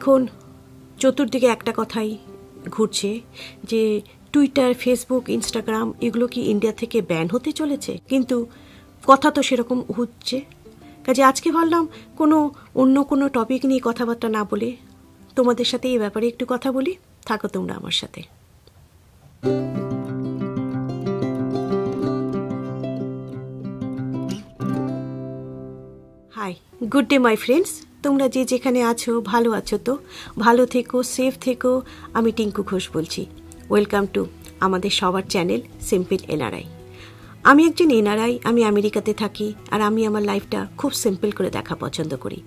এখন চতুর্দিকে একটা কথাই ঘুরছে যে টুইটার ফেসবুক ইনস্টাগ্রাম এগুলো কি ইন্ডিয়া থেকে ব্যান হতে চলেছে কিন্তু কথা তো সেরকম হচ্ছে কাজে আজকে ভাবলাম কোনো অন্য কোনো টপিক নিয়ে কথাবার্তা না বলে তোমাদের সাথে এই ব্যাপারে একটু কথা বলি থাকো তোমরা আমার সাথে hi good day my friends তোমরা যে যেখানে আছো ভালো আছো তো ভালো থেকো সেফ থেকো আমি টিঙ্কু ঘোষ বলছি ওয়েলকাম টু আমাদের সবার চ্যানেল সিম্পল এনআরআই আমি একজন এনআরআই আমি আমেরিকাতে থাকি আর আমি আমার লাইফটা খুব সিম্পল করে দেখা পছন্দ করি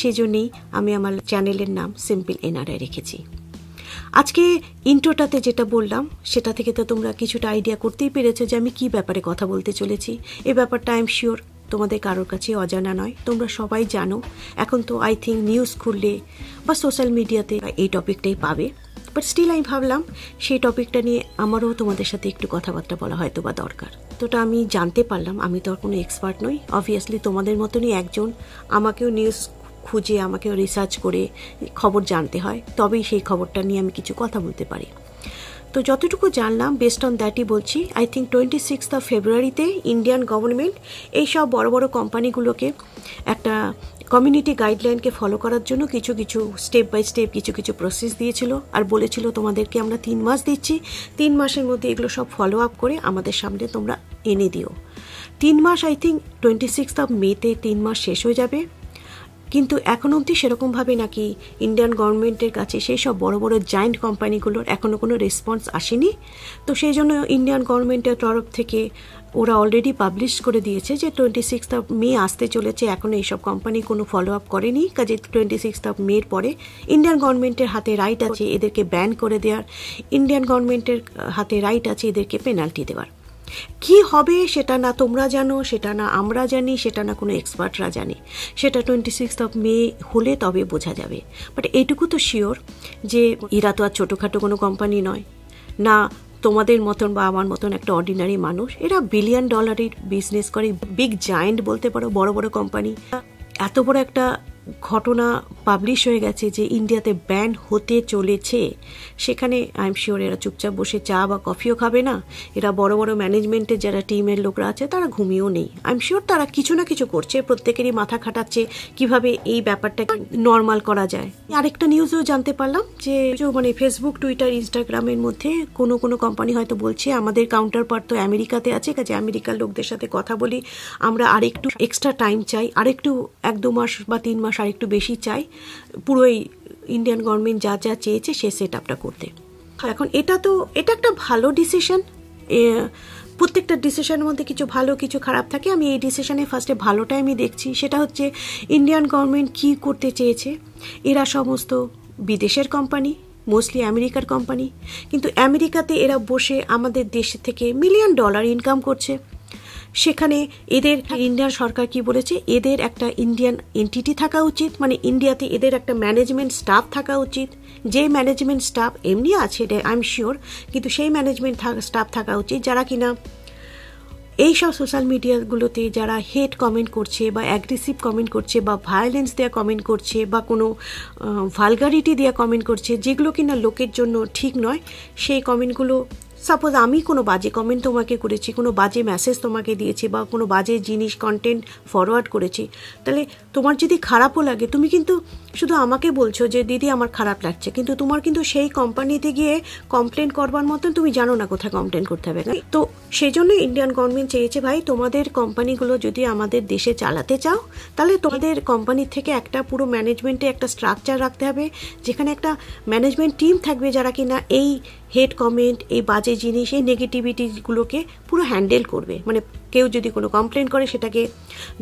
সেজন্যেই আমি আমার চ্যানেলের নাম সিম্পল এনআরআই রেখেছি আজকে ইন্ট্রোটাতে যেটা বললাম সেটা থেকে তো তোমরা কিছুটা আইডিয়া করতেই পেরেছো যে আমি কি ব্যাপারে কথা বলতে চলেছি এ ব্যাপারটা আই এম শিওর তোমাদের কারোর কাছে অজানা নয় তোমরা সবাই জানো এখন তো আই থিঙ্ক নিউজ খুললে বা সোশ্যাল মিডিয়াতে এই টপিকটাই পাবে বাট স্টিল আমি ভাবলাম সেই টপিকটা নিয়ে আমারও তোমাদের সাথে একটু কথাবার্তা বলা হয়তো বা দরকার ওটা আমি জানতে পারলাম আমি তো আর কোনো এক্সপার্ট নই অবভিয়াসলি তোমাদের মতনই একজন আমাকেও নিউজ খুঁজে আমাকেও রিসার্চ করে খবর জানতে হয় তবেই সেই খবরটা নিয়ে আমি কিছু কথা বলতে পারি তো যতটুকু জানলাম বেস্ট অন দ্যাটই বলছি I think twenty sixth of ফেব্রুয়ারিতে ইন্ডিয়ান গভর্নমেন্ট এই সব বড় বড় কোম্পানিগুলোকে একটা কমিউনিটি গাইডলাইনকে ফলো করার জন্য কিছু কিছু স্টেপ বাই স্টেপ কিছু কিছু প্রসেস দিয়েছিল আর বলেছিল তোমাদেরকে আমরা তিন মাস দিচ্ছি তিন মাসের মধ্যে এগুলো সব ফলো আপ করে আমাদের সামনে তোমরা এনে দিও তিন মাস I think twenty six of মেতে তিন মাস শেষ হয়ে যাবে কিন্তু এখন অবধি সেরকমভাবে নাকি ইন্ডিয়ান গভর্নমেন্টের কাছে সেই সব বড় বড় জয়েন্ট কোম্পানিগুলোর এখনও কোনো রেসপন্স আসেনি তো সেই জন্য ইন্ডিয়ান গভর্নমেন্টের তরফ থেকে ওরা অলরেডি পাবলিশ করে দিয়েছে যে টোয়েন্টি সিক্সথ অফ মে আসতে চলেছে এখনও এইসব কোম্পানি কোনো ফলো আপ করেনি কাজে টোয়েন্টি সিক্সথ অফ মের পরে ইন্ডিয়ান গভর্নমেন্টের হাতে রাইট আছে এদেরকে ব্যান করে দেওয়ার ইন্ডিয়ান গভর্নমেন্টের হাতে রাইট আছে এদেরকে পেনাল্টি দেওয়ার কি হবে সেটা না তোমরা জানো সেটা না আমরা জানি সেটা না কোনো এক্সপার্টরা জানে সেটা টোয়েন্টি সিক্স অফ মে হলে তবে বোঝা যাবে বাট এইটুকু তো শিওর যে এরা তো আর ছোটোখাটো কোনো কোম্পানি নয় না তোমাদের মতন বা আমার মতন একটা অর্ডিনারি মানুষ এরা বিলিয়ন ডলারের বিজনেস করে বিগ জায়েন্ট বলতে পারো বড় বড় কোম্পানি এত বড় একটা ঘটনা পাবলিশ হয়ে গেছে যে ইন্ডিয়াতে ব্যান হতে চলেছে সেখানে আই এম শিওর এরা চুপচাপ বসে চা বা কফিও খাবে না এরা বড় বড় ম্যানেজমেন্টের যারা টিমের লোকরা আছে তারা ঘুমিয়েও নেই আই এম শিওর তারা কিছু না কিছু করছে প্রত্যেকেরই মাথা খাটাচ্ছে কিভাবে এই ব্যাপারটা নর্মাল করা যায় আরেকটা নিউজও জানতে পারলাম যে মানে ফেসবুক টুইটার ইনস্টাগ্রামের মধ্যে কোনো কোনো কোম্পানি হয়তো বলছে আমাদের কাউন্টার পার্ট তো আমেরিকাতে আছে কাজে আমেরিকার লোকদের সাথে কথা বলি আমরা আরেকটু এক্সট্রা টাইম চাই আরেকটু এক দু মাস বা তিন মাস মাস আর একটু বেশি চাই পুরো এই ইন্ডিয়ান গভর্নমেন্ট যা যা চেয়েছে সে সেট আপটা করতে এখন এটা তো এটা একটা ভালো ডিসিশন প্রত্যেকটা ডিসিশনের মধ্যে কিছু ভালো কিছু খারাপ থাকে আমি এই ডিসিশনে ফার্স্টে ভালোটাই আমি দেখছি সেটা হচ্ছে ইন্ডিয়ান গভর্নমেন্ট কি করতে চেয়েছে এরা সমস্ত বিদেশের কোম্পানি মোস্টলি আমেরিকার কোম্পানি কিন্তু আমেরিকাতে এরা বসে আমাদের দেশ থেকে মিলিয়ন ডলার ইনকাম করছে সেখানে এদের ইন্ডিয়ান সরকার কি বলেছে এদের একটা ইন্ডিয়ান এন্টিটি থাকা উচিত মানে ইন্ডিয়াতে এদের একটা ম্যানেজমেন্ট স্টাফ থাকা উচিত যে ম্যানেজমেন্ট স্টাফ এমনি আছে এটা আই এম শিওর কিন্তু সেই ম্যানেজমেন্ট স্টাফ থাকা উচিত যারা কিনা এইসব সোশ্যাল মিডিয়াগুলোতে যারা হেট কমেন্ট করছে বা অ্যাগ্রেসিভ কমেন্ট করছে বা ভায়োলেন্স দেওয়া কমেন্ট করছে বা কোনো ভালগারিটি দেওয়া কমেন্ট করছে যেগুলো কিনা লোকের জন্য ঠিক নয় সেই কমেন্টগুলো সাপোজ আমি কোনো বাজে কমেন্ট তোমাকে করেছি কোনো বাজে মেসেজ তোমাকে দিয়েছি বা কোনো বাজে জিনিস কন্টেন্ট ফরওয়ার্ড করেছি তাহলে তোমার যদি খারাপও লাগে তুমি কিন্তু শুধু আমাকে বলছো যে দিদি আমার খারাপ লাগছে কিন্তু তোমার কিন্তু সেই কোম্পানিতে গিয়ে কমপ্লেন করবার মতন তুমি জানো না কোথায় কমপ্লেন করতে হবে তো সেই জন্য ইন্ডিয়ান গভর্নমেন্ট চেয়েছে ভাই তোমাদের কোম্পানিগুলো যদি আমাদের দেশে চালাতে চাও তাহলে তোমাদের কোম্পানি থেকে একটা পুরো ম্যানেজমেন্টে একটা স্ট্রাকচার রাখতে হবে যেখানে একটা ম্যানেজমেন্ট টিম থাকবে যারা কিনা এই হেড কমেন্ট এই বাজে জিনিস এই নেগেটিভিটিগুলোকে পুরো হ্যান্ডেল করবে মানে কেউ যদি কোনো কমপ্লেন করে সেটাকে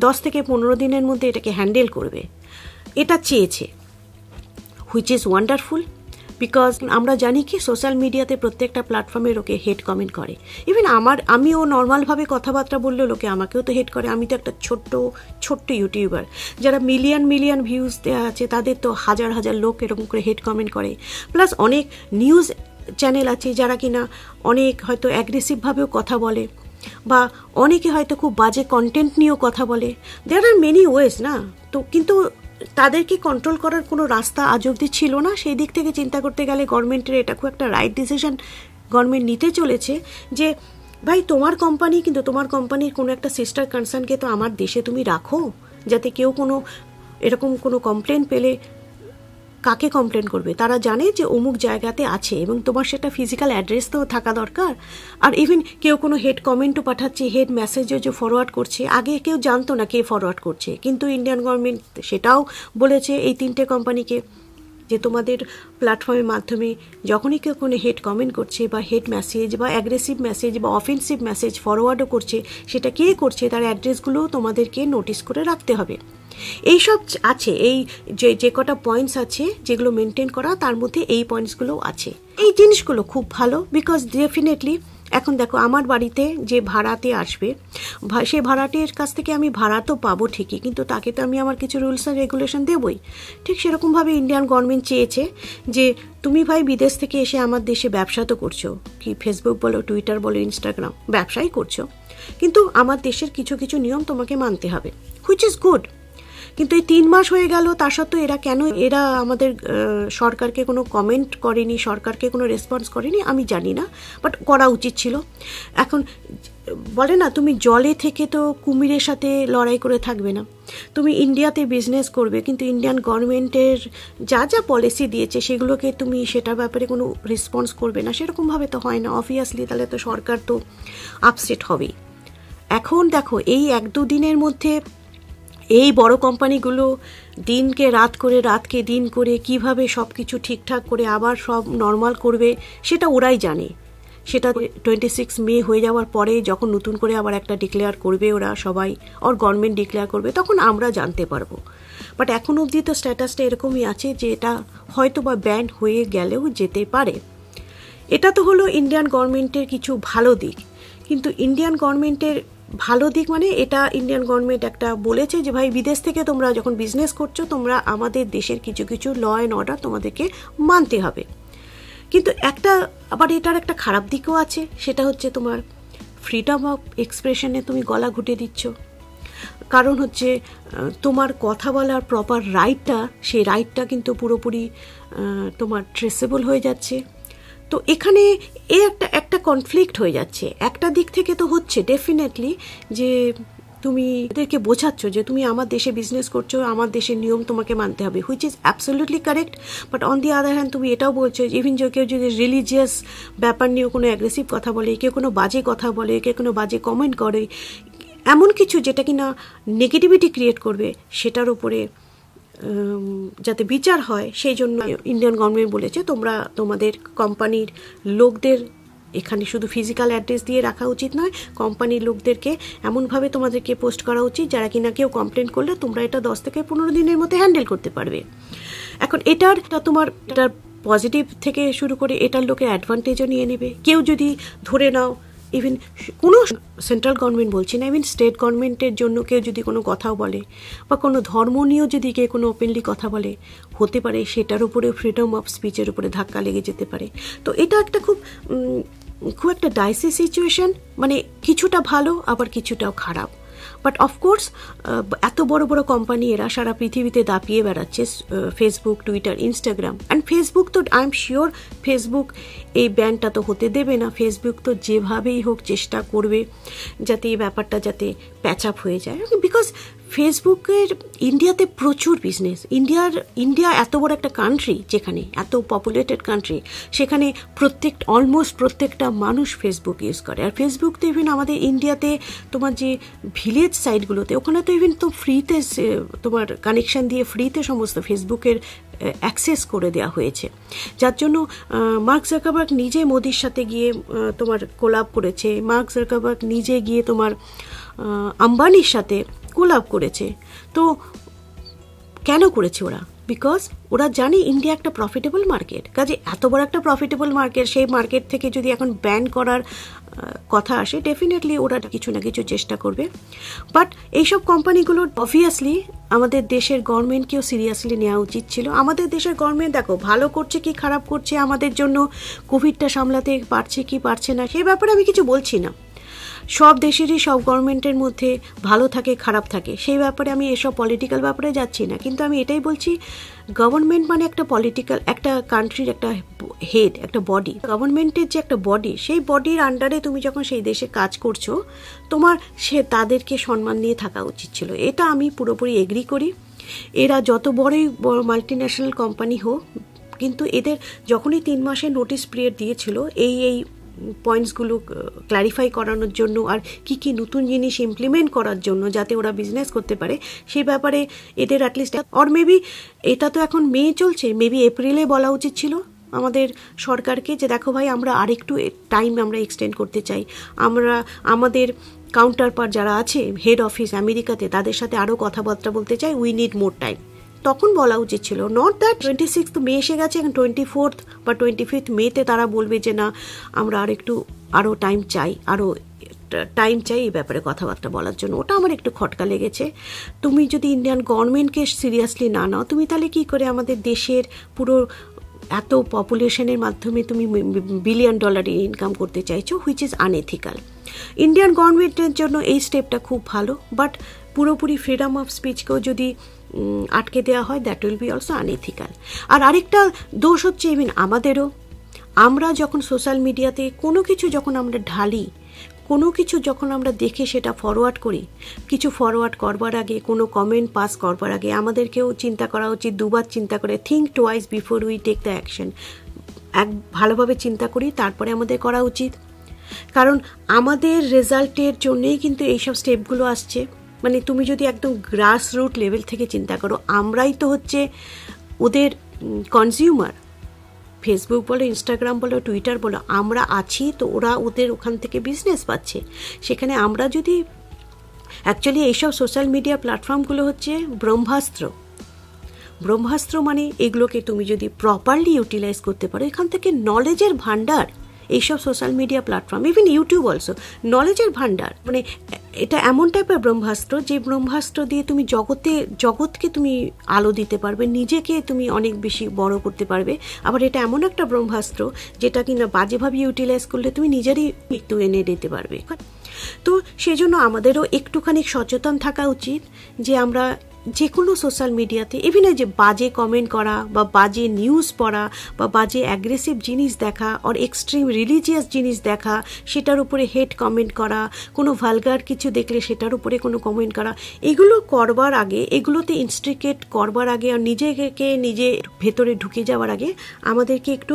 দশ থেকে পনেরো দিনের মধ্যে এটাকে হ্যান্ডেল করবে এটা চেয়েছে হুইচ ইজ ওয়ান্ডারফুল বিকজ আমরা জানি কি সোশ্যাল মিডিয়াতে প্রত্যেকটা প্ল্যাটফর্মে লোকে হেড কমেন্ট করে ইভেন আমার আমিও নর্মালভাবে কথাবার্তা বললেও লোকে আমাকেও তো হেড করে আমি তো একটা ছোট্ট ছোট্ট ইউটিউবার যারা মিলিয়ন মিলিয়ন ভিউজ দেওয়া আছে তাদের তো হাজার হাজার লোক এরকম করে হেড কমেন্ট করে প্লাস অনেক নিউজ চ্যানেল আছে যারা কিনা অনেক হয়তো অ্যাগ্রেসিভভাবেও কথা বলে বা অনেকে হয়তো খুব বাজে কন্টেন্ট নিয়েও কথা বলে দেয়ার আর মেনি ওয়েজ না তো কিন্তু তাদেরকে কন্ট্রোল করার কোনো রাস্তা আজ অবধি ছিল না সেই দিক থেকে চিন্তা করতে গেলে গভর্নমেন্টের এটা খুব একটা রাইট ডিসিশন গভর্নমেন্ট নিতে চলেছে যে ভাই তোমার কোম্পানি কিন্তু তোমার কোম্পানির কোনো একটা সিস্টার কনসার্নকে তো আমার দেশে তুমি রাখো যাতে কেউ কোনো এরকম কোনো কমপ্লেন পেলে কাকে কমপ্লেন করবে তারা জানে যে অমুক জায়গাতে আছে এবং তোমার সেটা ফিজিক্যাল অ্যাড্রেস তো থাকা দরকার আর ইভেন কেউ কোনো হেড কমেন্টও পাঠাচ্ছে হেড মেসেজও যে ফরওয়ার্ড করছে আগে কেউ জানতো না কে ফরওয়ার্ড করছে কিন্তু ইন্ডিয়ান গভর্নমেন্ট সেটাও বলেছে এই তিনটে কোম্পানিকে যে তোমাদের প্ল্যাটফর্মের মাধ্যমে যখনই কেউ কোনো হেড কমেন্ট করছে বা হেড মেসেজ বা অ্যাগ্রেসিভ মেসেজ বা অফেন্সিভ মেসেজ ফরওয়ার্ডও করছে সেটা কে করছে তার অ্যাড্রেসগুলো তোমাদেরকে নোটিস করে রাখতে হবে এইসব আছে এই যে যে কটা পয়েন্টস আছে যেগুলো মেনটেন করা তার মধ্যে এই পয়েন্টসগুলোও আছে এই জিনিসগুলো খুব ভালো বিকজ ডেফিনেটলি এখন দেখো আমার বাড়িতে যে ভাড়াতে আসবে সে ভাড়াটির কাছ থেকে আমি ভাড়া তো পাবো ঠিকই কিন্তু তাকে তো আমি আমার কিছু রুলস অ্যান্ড রেগুলেশন দেবই ঠিক সেরকমভাবে ইন্ডিয়ান গভর্নমেন্ট চেয়েছে যে তুমি ভাই বিদেশ থেকে এসে আমার দেশে ব্যবসা তো করছো কি ফেসবুক বলো টুইটার বলো ইনস্টাগ্রাম ব্যবসাই করছো কিন্তু আমার দেশের কিছু কিছু নিয়ম তোমাকে মানতে হবে হুইচ ইজ গুড কিন্তু এই তিন মাস হয়ে গেল তার সত্ত্বেও এরা কেন এরা আমাদের সরকারকে কোনো কমেন্ট করেনি সরকারকে কোনো রেসপন্স করেনি আমি জানি না বাট করা উচিত ছিল এখন বলে না তুমি জলে থেকে তো কুমিরের সাথে লড়াই করে থাকবে না তুমি ইন্ডিয়াতে বিজনেস করবে কিন্তু ইন্ডিয়ান গভর্নমেন্টের যা যা পলিসি দিয়েছে সেগুলোকে তুমি সেটার ব্যাপারে কোনো রেসপন্স করবে না সেরকমভাবে তো হয় না অবভিয়াসলি তাহলে তো সরকার তো আপসেট হবেই এখন দেখো এই এক দুদিনের মধ্যে এই বড় কোম্পানিগুলো দিনকে রাত করে রাতকে দিন করে কিভাবে সব কিছু ঠিকঠাক করে আবার সব নর্মাল করবে সেটা ওরাই জানে সেটা টোয়েন্টি সিক্স মে হয়ে যাওয়ার পরে যখন নতুন করে আবার একটা ডিক্লেয়ার করবে ওরা সবাই ওর গভর্নমেন্ট ডিক্লেয়ার করবে তখন আমরা জানতে পারবো বাট এখন অবধি তো স্ট্যাটাসটা এরকমই আছে যে এটা হয়তো বা ব্যান হয়ে গেলেও যেতে পারে এটা তো হলো ইন্ডিয়ান গভর্নমেন্টের কিছু ভালো দিক কিন্তু ইন্ডিয়ান গভর্নমেন্টের ভালো দিক মানে এটা ইন্ডিয়ান গভর্নমেন্ট একটা বলেছে যে ভাই বিদেশ থেকে তোমরা যখন বিজনেস করছো তোমরা আমাদের দেশের কিছু কিছু ল অ্যান্ড অর্ডার তোমাদেরকে মানতে হবে কিন্তু একটা আবার এটার একটা খারাপ দিকও আছে সেটা হচ্ছে তোমার ফ্রিডম অফ এক্সপ্রেশনে তুমি গলা ঘুটে দিচ্ছ কারণ হচ্ছে তোমার কথা বলার প্রপার রাইটটা সেই রাইটটা কিন্তু পুরোপুরি তোমার ট্রেসেবল হয়ে যাচ্ছে তো এখানে এ একটা একটা কনফ্লিক্ট হয়ে যাচ্ছে একটা দিক থেকে তো হচ্ছে ডেফিনেটলি যে তুমি এদেরকে বোঝাচ্ছ যে তুমি আমার দেশে বিজনেস করছো আমার দেশের নিয়ম তোমাকে মানতে হবে which is absolutely correct but on the other hand তুমি এটাও বলছো ইভিন যে কেউ যদি রিলিজিয়াস ব্যাপার নিয়ে কোনো অ্যাগ্রেসিভ কথা বলে কেউ কোনো বাজে কথা বলে কেউ কোনো বাজে কমেন্ট করে এমন কিছু যেটা কিনা নেগেটিভিটি ক্রিয়েট করবে সেটার উপরে যাতে বিচার হয় সেই জন্য ইন্ডিয়ান গভর্নমেন্ট বলেছে তোমরা তোমাদের কোম্পানির লোকদের এখানে শুধু ফিজিক্যাল অ্যাড্রেস দিয়ে রাখা উচিত নয় কোম্পানির লোকদেরকে এমনভাবে তোমাদেরকে পোস্ট করা উচিত যারা কিনা কেউ কমপ্লেন করলে তোমরা এটা দশ থেকে পনেরো দিনের মধ্যে হ্যান্ডেল করতে পারবে এখন এটার তোমার এটার পজিটিভ থেকে শুরু করে এটার লোকে অ্যাডভান্টেজও নিয়ে নেবে কেউ যদি ধরে নাও ইভেন কোনো সেন্ট্রাল গভর্নমেন্ট বলছি না ইভেন স্টেট গভর্নমেন্টের জন্য কেউ যদি কোনো কথাও বলে বা কোনো ধর্ম নিয়েও যদি কেউ কোনো ওপেনলি কথা বলে হতে পারে সেটার উপরেও ফ্রিডম অফ স্পিচের উপরে ধাক্কা লেগে যেতে পারে তো এটা একটা খুব খুব একটা ডাইসি সিচুয়েশন মানে কিছুটা ভালো আবার কিছুটাও খারাপ বাট অফকোর্স এত বড় বড় কোম্পানি এরা সারা পৃথিবীতে দাপিয়ে বেড়াচ্ছে Facebook Twitter Instagram and Facebook তো আই এম শিওর ফেসবুক এই ব্যানটা তো হতে দেবে না ফেসবুক তো যেভাবেই হোক চেষ্টা করবে যাতে এই ব্যাপারটা যাতে প্যাচ আপ হয়ে যায় বিকজ ফেসবুকের ইন্ডিয়াতে প্রচুর বিজনেস ইন্ডিয়ার ইন্ডিয়া এত বড় একটা কান্ট্রি যেখানে এত পপুলেটেড কান্ট্রি সেখানে প্রত্যেক অলমোস্ট প্রত্যেকটা মানুষ ফেসবুক ইউজ করে আর ফেসবুক তো ইভেন আমাদের ইন্ডিয়াতে তোমার যে ভিলেজ সাইটগুলোতে ওখানে তো ইভেন তো ফ্রিতে তোমার কানেকশান দিয়ে ফ্রিতে সমস্ত ফেসবুকের অ্যাক্সেস করে দেওয়া হয়েছে যার জন্য মার্ক জাকাবার্গ নিজে মোদির সাথে গিয়ে তোমার কোলাপ করেছে মার্ক জাকাবার্গ নিজে গিয়ে তোমার আম্বানির সাথে কোলাপ করেছে তো কেন করেছে ওরা বিকজ ওরা জানে ইন্ডিয়া একটা প্রফিটেবল মার্কেট কাজে এত বড় একটা প্রফিটেবল মার্কেট সেই মার্কেট থেকে যদি এখন ব্যান করার কথা আসে ডেফিনেটলি ওরা কিছু না কিছু চেষ্টা করবে বাট এইসব কোম্পানিগুলোর অবভিয়াসলি আমাদের দেশের গভর্নমেন্টকেও সিরিয়াসলি নেওয়া উচিত ছিল আমাদের দেশের গভর্নমেন্ট দেখো ভালো করছে কি খারাপ করছে আমাদের জন্য কোভিডটা সামলাতে পারছে কি পারছে না সেই ব্যাপারে আমি কিছু বলছি না সব দেশেরই সব গভর্নমেন্টের মধ্যে ভালো থাকে খারাপ থাকে সেই ব্যাপারে আমি এসব পলিটিক্যাল ব্যাপারে যাচ্ছি না কিন্তু আমি এটাই বলছি গভর্নমেন্ট মানে একটা পলিটিক্যাল একটা কান্ট্রির একটা হেড একটা বডি গভর্নমেন্টের যে একটা বডি সেই বডির আন্ডারে তুমি যখন সেই দেশে কাজ করছো তোমার সে তাদেরকে সম্মান নিয়ে থাকা উচিত ছিল এটা আমি পুরোপুরি এগ্রি করি এরা যত বড়ই মাল্টি ন্যাশনাল কোম্পানি হোক কিন্তু এদের যখনই তিন মাসের নোটিস পিরিয়ড দিয়েছিল এই এই পয়েন্টসগুলো ক্ল্যারিফাই করানোর জন্য আর কি কি নতুন জিনিস ইমপ্লিমেন্ট করার জন্য যাতে ওরা বিজনেস করতে পারে সেই ব্যাপারে এদের অ্যাটলিস্ট অর মেবি এটা তো এখন মে চলছে মেবি এপ্রিলে বলা উচিত ছিল আমাদের সরকারকে যে দেখো ভাই আমরা আরেকটু টাইম আমরা এক্সটেন্ড করতে চাই আমরা আমাদের কাউন্টার পার যারা আছে হেড অফিস আমেরিকাতে তাদের সাথে আরও কথাবার্তা বলতে চাই উই নিড মোর টাইম তখন বলা উচিত ছিল not that twenty six May এসে গেছে এখন টোয়েন্টি ফোর্থ বা টোয়েন্টি ফিফথ মেতে তারা বলবে যে না আমরা আর একটু আরও টাইম চাই আরও টাইম চাই এই ব্যাপারে কথাবার্তা বলার জন্য ওটা আমার একটু খটকা লেগেছে তুমি যদি ইন্ডিয়ান গভর্নমেন্টকে সিরিয়াসলি না নাও তুমি তাহলে কি করে আমাদের দেশের পুরো এত পপুলেশনের মাধ্যমে তুমি বিলিয়ন ডলারের ইনকাম করতে চাইছো হুইচ ইজ আনএথিক্যাল ইন্ডিয়ান গভর্নমেন্টের জন্য এই স্টেপটা খুব ভালো বাট পুরোপুরি ফ্রিডম অফ স্পিচকেও যদি আটকে দেওয়া হয় that will be also unethical আর আরেকটা দোষ হচ্ছে ইভিন আমাদেরও আমরা যখন সোশ্যাল মিডিয়াতে কোনো কিছু যখন আমরা ঢালি কোনো কিছু যখন আমরা দেখে সেটা ফরওয়ার্ড করি কিছু ফরওয়ার্ড করবার আগে কোনো কমেন্ট পাস করবার আগে আমাদেরকেও চিন্তা করা উচিত দুবার চিন্তা করে think twice before we take the action এক ভালোভাবে চিন্তা করি তারপরে আমাদের করা উচিত কারণ আমাদের রেজাল্টের জন্যেই কিন্তু এইসব স্টেপগুলো আসছে মানে তুমি যদি একদম গ্রাস রুট লেভেল থেকে চিন্তা করো আমরাই তো হচ্ছে ওদের কনজিউমার ফেসবুক বলো ইনস্টাগ্রাম বলো টুইটার বলো আমরা আছি তো ওরা ওদের ওখান থেকে বিজনেস পাচ্ছে সেখানে আমরা যদি অ্যাকচুয়ালি এইসব সোশ্যাল মিডিয়া প্ল্যাটফর্মগুলো হচ্ছে ব্রহ্মাস্ত্র ব্রহ্মাস্ত্র মানে এগুলোকে তুমি যদি প্রপারলি ইউটিলাইজ করতে পারো এখান থেকে নলেজের ভাণ্ডার এইসব social media platform even YouTube also নলেজের ভাণ্ডার মানে এটা এমন টাইপের ব্রহ্মাস্ত্র যে ব্রহ্মাস্ত্র দিয়ে তুমি জগতে জগৎকে তুমি আলো দিতে পারবে নিজেকে তুমি অনেক বেশি বড় করতে পারবে আবার এটা এমন একটা ব্রহ্মাস্ত্র যেটা কিনা বাজেভাবে ইউটিলাইজ করলে তুমি নিজেরই মৃত্যু এনে দিতে পারবে তো সেজন্য আমাদেরও একটুখানি সচেতন থাকা উচিত যে আমরা যে কোনো সোশ্যাল মিডিয়াতে ইভেন এই যে বাজে কমেন্ট করা বা বাজে নিউজ পড়া বা বাজে অ্যাগ্রেসিভ জিনিস দেখা অর এক্সট্রিম রিলিজিয়াস জিনিস দেখা সেটার উপরে হেড কমেন্ট করা কোনো ভালগার কিছু দেখলে সেটার উপরে কোনো কমেন্ট করা এগুলো করবার আগে এগুলোতে ইনস্ট্রিকেট করবার আগে আর নিজেকে নিজে ভেতরে ঢুকে যাওয়ার আগে আমাদেরকে একটু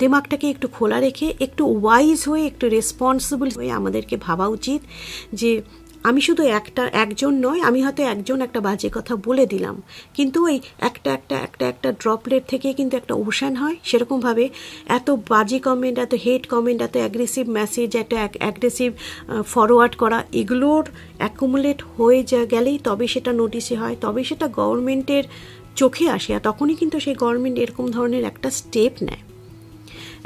দিমাগটাকে একটু খোলা রেখে একটু ওয়াইজ হয়ে একটু রেসপন্সিবল হয়ে আমাদেরকে ভাবা উচিত যে আমি শুধু একটা একজন নয় আমি হয়তো একজন একটা বাজে কথা বলে দিলাম কিন্তু ওই একটা একটা একটা একটা ড্রপলেট থেকে কিন্তু একটা ওশান হয় সেরকমভাবে এত বাজে কমেন্ট এত হেট কমেন্ট এত অ্যাগ্রেসিভ মেসেজ একটা অ্যাগ্রেসিভ ফরওয়ার্ড করা এগুলোর অ্যাকুমুলেট হয়ে যা গেলেই তবে সেটা নোটিসে হয় তবে সেটা গভর্নমেন্টের চোখে আসে আর তখনই কিন্তু সেই গভর্নমেন্ট এরকম ধরনের একটা স্টেপ নেয়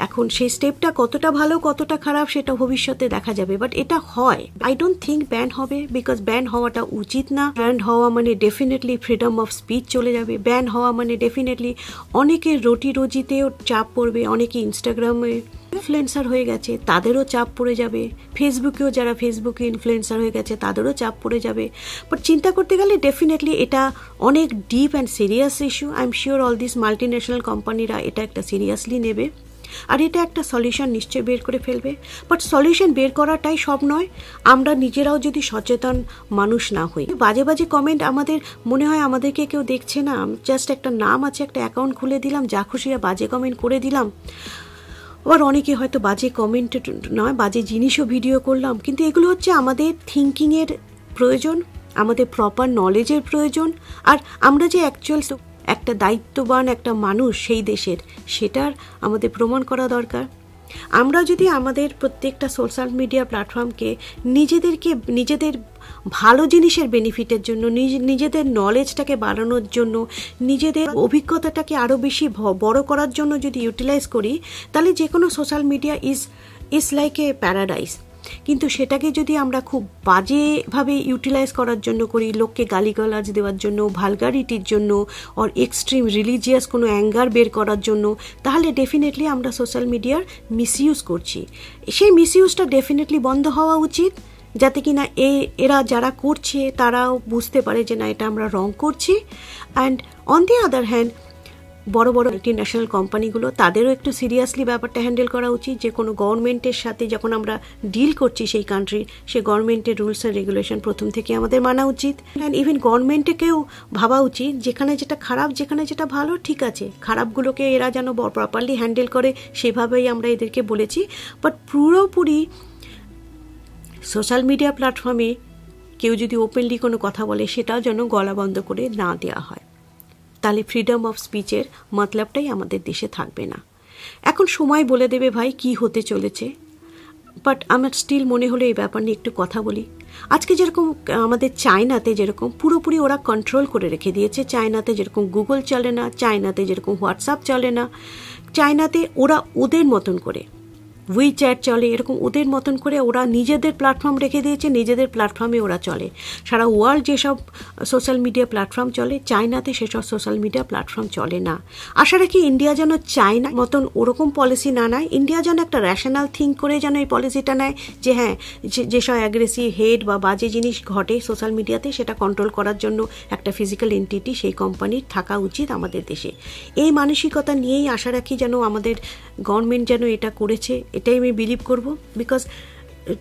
এখন সেই স্টেপটা কতটা ভালো কতটা খারাপ সেটা ভবিষ্যতে দেখা যাবে বাট এটা হয় আই ডোন্ট থিঙ্ক ব্যান হবে বিকজ ব্যান হওয়াটা উচিত না ব্যান হওয়া মানে ডেফিনেটলি ফ্রিডম অফ স্পিচ চলে যাবে ব্যান হওয়া মানে ডেফিনেটলি অনেকের রুটি রোজিতেও চাপ পড়বে অনেকে ইনস্টাগ্রামে ইনফ্লুয়েন্সার হয়ে গেছে তাদেরও চাপ পড়ে যাবে ফেসবুকেও যারা ফেসবুকে ইনফ্লুয়েন্সার হয়ে গেছে তাদেরও চাপ পড়ে যাবে বাট চিন্তা করতে গেলে ডেফিনেটলি এটা অনেক deep and serious issue I am sure all this multi national কোম্পানিরা এটা একটা সিরিয়াসলি নেবে আর এটা একটা সলিউশন নিশ্চয় বের করে ফেলবে বাট সলিউশন বের করাটাই সব নয় আমরা নিজেরাও যদি সচেতন মানুষ না হই বাজে বাজে কমেন্ট আমাদের মনে হয় আমাদেরকে কেউ দেখছে না জাস্ট একটা নাম আছে একটা অ্যাকাউন্ট খুলে দিলাম যা খুশি বাজে কমেন্ট করে দিলাম আবার অনেকে হয়তো বাজে কমেন্ট নয় বাজে জিনিসও ভিডিও করলাম কিন্তু এগুলো হচ্ছে আমাদের থিঙ্কিংয়ের প্রয়োজন আমাদের প্রপার নলেজের প্রয়োজন আর আমরা যে অ্যাকচুয়াল একটা দায়িত্ববান একটা মানুষ সেই দেশের সেটার আমাদের প্রমাণ করা দরকার আমরা যদি আমাদের প্রত্যেকটা সোশ্যাল মিডিয়া প্ল্যাটফর্মকে নিজেদেরকে নিজেদের ভালো জিনিসের বেনিফিটের জন্য নিজেদের নলেজটাকে বাড়ানোর জন্য নিজেদের অভিজ্ঞতাটাকে আরও বেশি বড় করার জন্য যদি ইউটিলাইজ করি তাহলে যে কোনো social media is is like a paradise কিন্তু সেটাকে যদি আমরা খুব বাজেভাবে ইউটিলাইজ করার জন্য করি লোককে গালিগালাজ দেওয়ার জন্য ভালগারিটির জন্য অর এক্সট্রিম রিলিজিয়াস কোনো অ্যাঙ্গার বের করার জন্য তাহলে ডেফিনেটলি আমরা সোশ্যাল মিডিয়ার মিসইউজ করছি সেই মিসইউজটা ডেফিনেটলি বন্ধ হওয়া উচিত যাতে কিনা এ এরা যারা করছে তারাও বুঝতে পারে যে না এটা আমরা রং করছি and on the other hand বড় বড় একটি ন্যাশনাল কোম্পানিগুলো তাদেরও একটু সিরিয়াসলি ব্যাপারটা হ্যান্ডেল করা উচিত যে কোনো গভর্নমেন্টের সাথে যখন আমরা ডিল করছি সেই কান্ট্রি সে গভর্নমেন্টের রুলস অ্যান্ড রেগুলেশন প্রথম থেকে আমাদের মানা উচিত অ্যান্ড ইভেন গভর্নমেন্টকেও ভাবা উচিত যেখানে যেটা খারাপ যেখানে যেটা ভালো ঠিক আছে খারাপগুলোকে এরা যেন প্রপারলি হ্যান্ডেল করে সেভাবেই আমরা এদেরকে বলেছি বাট পুরোপুরি সোশ্যাল মিডিয়া প্ল্যাটফর্মে কেউ যদি ওপেনলি কোনো কথা বলে সেটাও যেন গলা বন্ধ করে না দেওয়া হয় তাহলে ফ্রিডম অফ স্পিচের মতলবটাই আমাদের দেশে থাকবে না এখন সময় বলে দেবে ভাই কি হতে চলেছে বাট আমার স্টিল মনে হলো এই ব্যাপার নিয়ে একটু কথা বলি আজকে যেরকম আমাদের চায়নাতে যেরকম পুরোপুরি ওরা কন্ট্রোল করে রেখে দিয়েছে চায়নাতে যেরকম গুগল চলে না চায়নাতে যেরকম হোয়াটসঅ্যাপ চলে না চায়নাতে ওরা ওদের মতন করে উইচ্যাট চলে এরকম ওদের মতন করে ওরা নিজেদের প্ল্যাটফর্ম রেখে দিয়েছে নিজেদের প্ল্যাটফর্মে ওরা চলে সারা ওয়ার্ল্ড যেসব সোশ্যাল মিডিয়া প্ল্যাটফর্ম চলে চায়নাতে সেসব সোশ্যাল মিডিয়া প্ল্যাটফর্ম চলে না আশা রাখি ইন্ডিয়া যেন চায়না মতন ওরকম পলিসি না নেয় ইন্ডিয়া যেন একটা র্যাশনাল থিঙ্ক করে যেন এই পলিসিটা নেয় যে হ্যাঁ যেসব অ্যাগ্রেসিভ হেড বা বাজে জিনিস ঘটে সোশ্যাল মিডিয়াতে সেটা কন্ট্রোল করার জন্য একটা ফিজিক্যাল এন্টিটি সেই কোম্পানির থাকা উচিত আমাদের দেশে এই মানসিকতা নিয়েই আশা রাখি যেন আমাদের গভর্নমেন্ট যেন এটা করেছে এটাই আমি বিলিভ করব বিকজ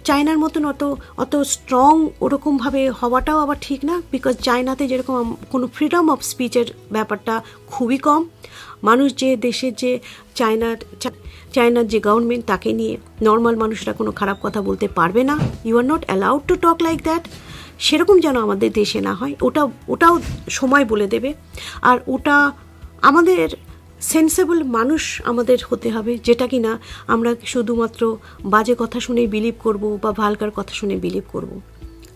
চায়নার মতন অত অত স্ট্রং ওরকমভাবে হওয়াটাও আবার ঠিক না বিকজ চায়নাতে যেরকম কোনো ফ্রিডম অফ স্পিচের ব্যাপারটা খুবই কম মানুষ যে দেশের যে চায়নার চায়নার যে গভর্নমেন্ট তাকে নিয়ে নর্মাল মানুষরা কোনো খারাপ কথা বলতে পারবে না you are not allowed to talk like that সেরকম যেন আমাদের দেশে না হয় ওটা ওটাও সময় বলে দেবে আর ওটা আমাদের সেন্সেবল মানুষ আমাদের হতে হবে যেটা কি না আমরা শুধুমাত্র বাজে কথা শুনে বিলিভ করব বা ভালকার কথা শুনে বিলিভ করব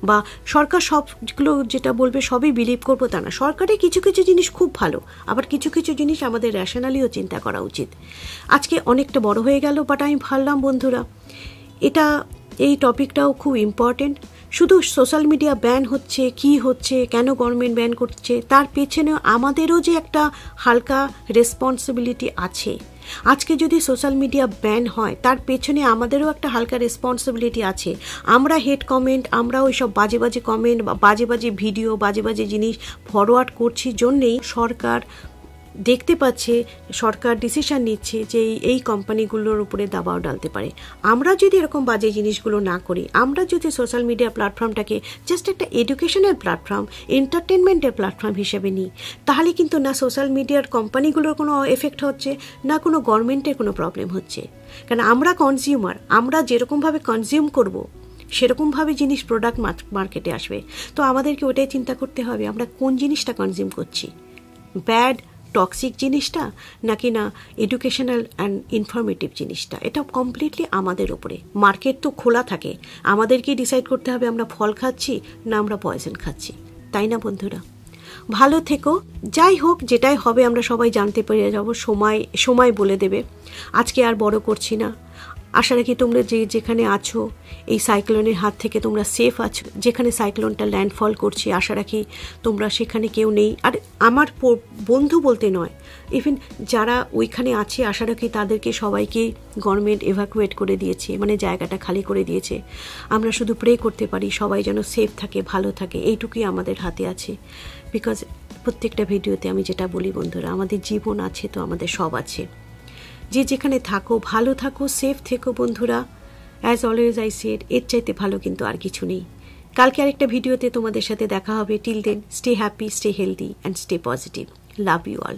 বা সরকার সবগুলো যেটা বলবে সবই বিলিভ করবো তা না সরকারে কিছু কিছু জিনিস খুব ভালো আবার কিছু কিছু জিনিস আমাদের রেশনালিও চিন্তা করা উচিত আজকে অনেকটা বড় হয়ে গেল বাট আমি ভাবলাম বন্ধুরা এটা এই টপিকটাও খুব ইম্পর্টেন্ট শুধু সোশ্যাল মিডিয়া ব্যান হচ্ছে কি হচ্ছে কেন গভর্নমেন্ট ব্যান করছে তার পেছনেও আমাদেরও যে একটা হালকা রেসপন্সিবিলিটি আছে আজকে যদি সোশ্যাল মিডিয়া ব্যান হয় তার পেছনে আমাদেরও একটা হালকা রেসপন্সিবিলিটি আছে আমরা হেড কমেন্ট আমরা ওই সব বাজে বাজে কমেন্ট বাজে বাজে ভিডিও বাজে বাজে জিনিস ফরওয়ার্ড করছি জন্যেই সরকার দেখতে পাচ্ছে সরকার ডিসিশান নিচ্ছে যে এই কোম্পানিগুলোর উপরে দাবাও ডালতে পারে আমরা যদি এরকম বাজে জিনিসগুলো না করি আমরা যদি সোশ্যাল মিডিয়া প্ল্যাটফর্মটাকে জাস্ট একটা এডুকেশনের প্ল্যাটফর্ম এন্টারটেনমেন্টের প্ল্যাটফর্ম হিসেবে নিই তাহলে কিন্তু না সোশ্যাল মিডিয়ার কোম্পানিগুলোর কোনো এফেক্ট হচ্ছে না কোনো গভর্নমেন্টের কোনো প্রবলেম হচ্ছে কারণ আমরা কনজিউমার আমরা যেরকমভাবে কনজিউম করব সেরকমভাবে জিনিস প্রোডাক্ট মার্কেটে আসবে তো আমাদেরকে ওটাই চিন্তা করতে হবে আমরা কোন জিনিসটা কনজিউম করছি ব্যাড টক্সিক জিনিসটা নাকি না এডুকেশনাল অ্যান্ড ইনফরমেটিভ জিনিসটা এটা কমপ্লিটলি আমাদের ওপরে মার্কেট তো খোলা থাকে আমাদেরকেই ডিসাইড করতে হবে আমরা ফল খাচ্ছি না আমরা পয়জন খাচ্ছি তাই না বন্ধুরা ভালো থেকো যাই হোক যেটাই হবে আমরা সবাই জানতে পেরে যাব সময় সময় বলে দেবে আজকে আর বড় করছি না আশা রাখি তোমরা যে যেখানে আছো এই সাইক্লোনের হাত থেকে তোমরা সেফ আছো যেখানে সাইক্লোনটা ল্যান্ডফল করছে আশা রাখি তোমরা সেখানে কেউ নেই আর আমার বন্ধু বলতে নয় ইভেন যারা ওইখানে আছে আশা রাখি তাদেরকে সবাইকে গভর্নমেন্ট এভাকুয়েট করে দিয়েছে মানে জায়গাটা খালি করে দিয়েছে আমরা শুধু প্রে করতে পারি সবাই যেন সেফ থাকে ভালো থাকে এইটুকুই আমাদের হাতে আছে বিকজ প্রত্যেকটা ভিডিওতে আমি যেটা বলি বন্ধুরা আমাদের জীবন আছে তো আমাদের সব আছে যে যেখানে থাকো ভালো থাকো সেফ থেকো বন্ধুরা অ্যাজ অলওয়েজ আই সেড এর চাইতে ভালো কিন্তু আর কিছু নেই কালকে আরেকটা ভিডিওতে তোমাদের সাথে দেখা হবে till then stay happy stay healthy and stay positive love you all